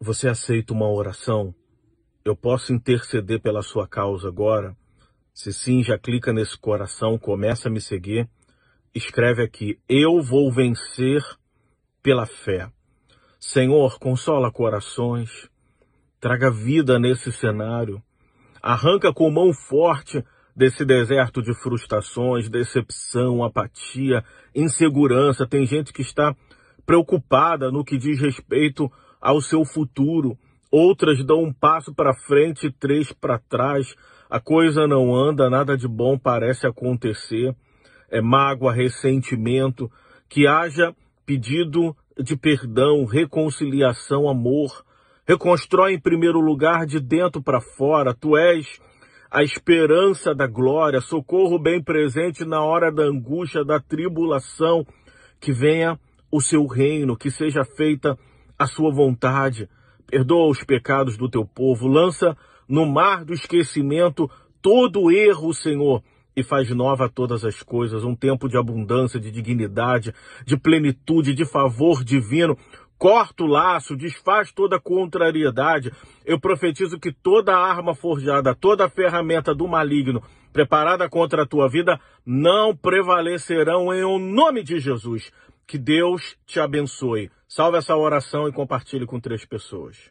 Você aceita uma oração? Eu posso interceder pela sua causa agora? Se sim, já clica nesse coração, começa a me seguir. Escreve aqui: Eu vou vencer pela fé. Senhor, consola corações, traga vida nesse cenário, arranca com mão forte desse deserto de frustrações, decepção, apatia, insegurança. Tem gente que está preocupada no que diz respeito ao seu futuro, outras dão um passo para frente e três para trás. A coisa não anda, nada de bom parece acontecer. É mágoa, ressentimento, que haja pedido de perdão, reconciliação, amor. Reconstrói em primeiro lugar de dentro para fora. Tu és a esperança da glória, socorro bem presente na hora da angústia, da tribulação. Que venha o seu reino, que seja feita a sua vontade, perdoa os pecados do teu povo, lança no mar do esquecimento todo erro, Senhor, e faz nova todas as coisas, um tempo de abundância, de dignidade, de plenitude, de favor divino. Corta o laço, desfaz toda contrariedade. Eu profetizo que toda arma forjada, toda ferramenta do maligno preparada contra a tua vida não prevalecerão em o nome de Jesus. Que Deus te abençoe. Salve essa oração e compartilhe com três pessoas.